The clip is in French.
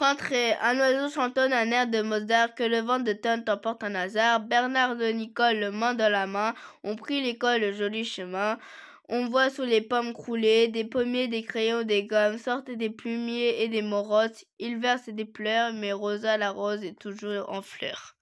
Rentrez, un oiseau chantonne un air de Mozart que le vent de teinte t'emporte un hasard. Bernard de Nicole, le main dans la main, ont pris l'école le joli chemin. On voit sous les pommes crouler des pommiers, des crayons, des gommes, sortent des plumiers et des morottes. Il versent des pleurs, mais Rosa la rose est toujours en fleurs.